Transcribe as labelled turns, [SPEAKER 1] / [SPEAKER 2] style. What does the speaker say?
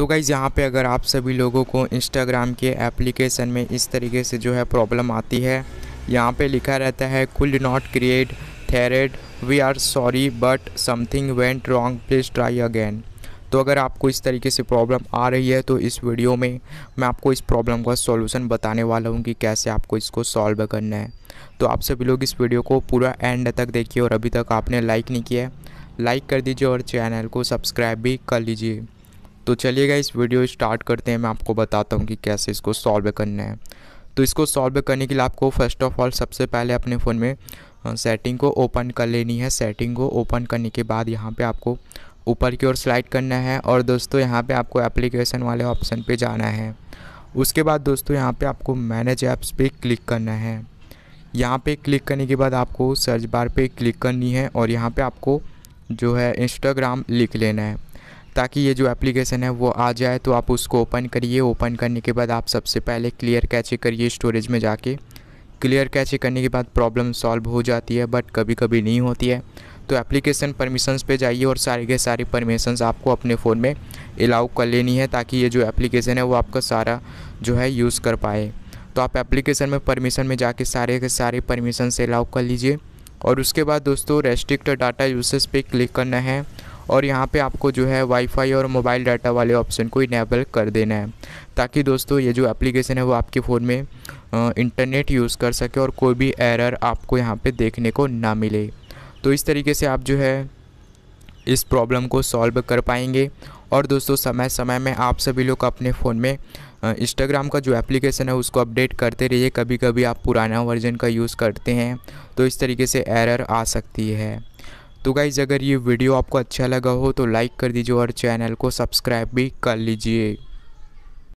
[SPEAKER 1] तो गाइज़ यहाँ पे अगर आप सभी लोगों को इंस्टाग्राम के एप्लीकेशन में इस तरीके से जो है प्रॉब्लम आती है यहाँ पे लिखा रहता है could not create thread we are sorry but something went wrong please try again तो अगर आपको इस तरीके से प्रॉब्लम आ रही है तो इस वीडियो में मैं आपको इस प्रॉब्लम का सॉल्यूशन बताने वाला हूँ कि कैसे आपको इसको सॉल्व करना है तो आप सभी लोग इस वीडियो को पूरा एंड तक देखिए और अभी तक आपने लाइक नहीं किया लाइक कर दीजिए और चैनल को सब्सक्राइब भी कर लीजिए तो चलिए गाइस वीडियो स्टार्ट करते हैं मैं आपको बताता हूँ कि कैसे इसको सॉल्व करना है तो इसको सॉल्व करने के लिए आपको फर्स्ट ऑफ ऑल सबसे पहले अपने फ़ोन में सेटिंग को ओपन कर लेनी है सेटिंग को ओपन करने के बाद यहाँ पे आपको ऊपर की ओर स्लाइड करना है और दोस्तों यहाँ पे आपको एप्लीकेशन वाले ऑप्शन पे जाना है उसके बाद दोस्तों यहाँ पे आपको मैनेज ऐप्स पे क्लिक करना है यहाँ पे क्लिक करने के बाद आपको सर्च बार पे क्लिक करनी है और यहाँ पे आपको जो है इंस्टाग्राम लिख लेना है ताकि ये जो एप्लीकेशन है वो आ जाए तो आप उसको ओपन करिए ओपन करने के बाद आप सबसे पहले क्लियर कैचे करिए स्टोरेज में जाके क्लियर कैचे करने के बाद प्रॉब्लम सॉल्व हो जाती है बट कभी कभी नहीं होती है तो एप्लीकेशन परमिशंस पे जाइए और सारे के सारे परमिशंस आपको अपने फ़ोन में अलाउ कर लेनी है ताकि ये जो एप्लीकेशन है वो आपका सारा जो है यूज़ कर पाए तो आप एप्लीकेशन में परमिशन में जाके सारे के सारे परमिशन अलाउ कर लीजिए और उसके बाद दोस्तों रेस्ट्रिक्ट डाटा यूसेज पे क्लिक करना है और यहाँ पे आपको जो है वाईफाई और मोबाइल डाटा वाले ऑप्शन को इनेबल कर देना है ताकि दोस्तों ये जो एप्लीकेशन है वो आपके फ़ोन में इंटरनेट यूज़ कर सके और कोई भी एरर आपको यहाँ पर देखने को ना मिले तो इस तरीके से आप जो है इस प्रॉब्लम को सॉल्व कर पाएंगे और दोस्तों समय समय में आप सभी लोग अपने फ़ोन में इंस्टाग्राम का जो एप्लीकेशन है उसको अपडेट करते रहिए कभी कभी आप पुराना वर्जन का यूज़ करते हैं तो इस तरीके से एरर आ सकती है तो गाइज़ अगर ये वीडियो आपको अच्छा लगा हो तो लाइक कर दीजिए और चैनल को सब्सक्राइब भी कर लीजिए